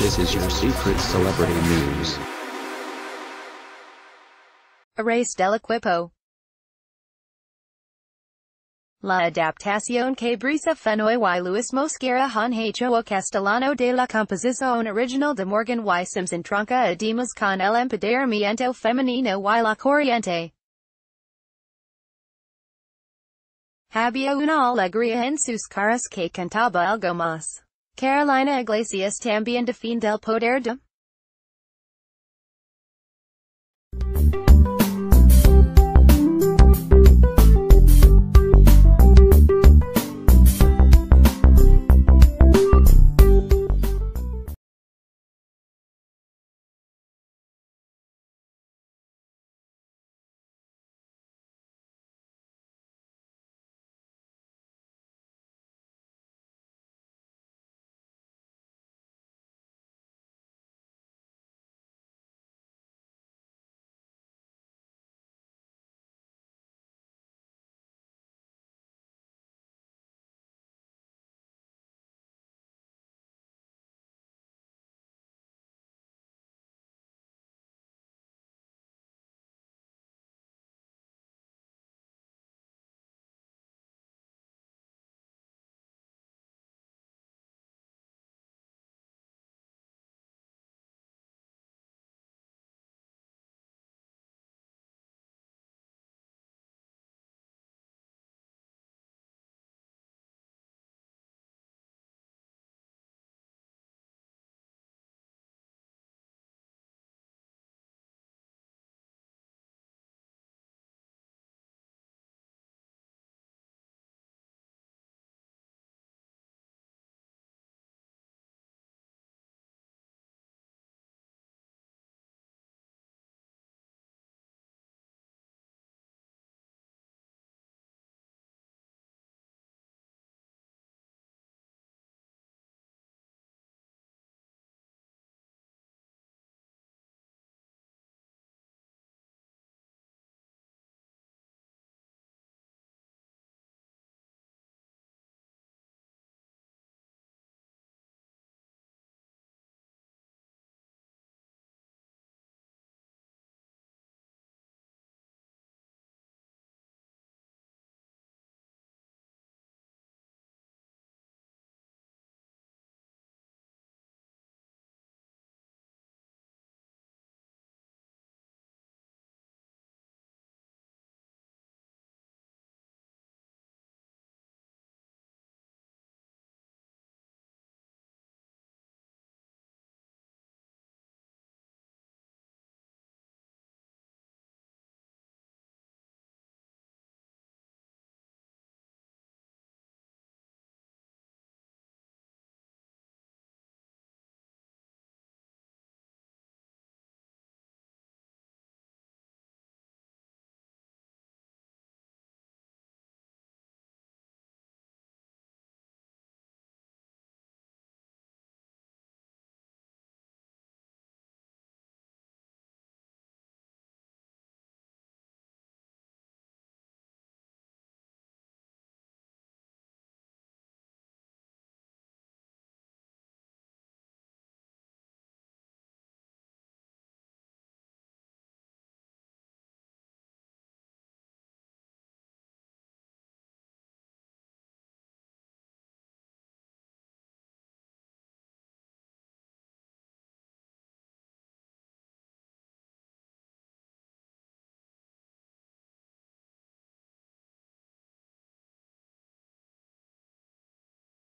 This is your secret celebrity news. Erase Delaquipo. La adaptación que brisa fenoy y Luis Mosquera han hecho o castellano de la composición original de Morgan y Simpson tronca además con el empoderamiento femenino y la corriente. Había una alegría en sus caras que cantaba algo más. Carolina Iglesias también defiende el poder de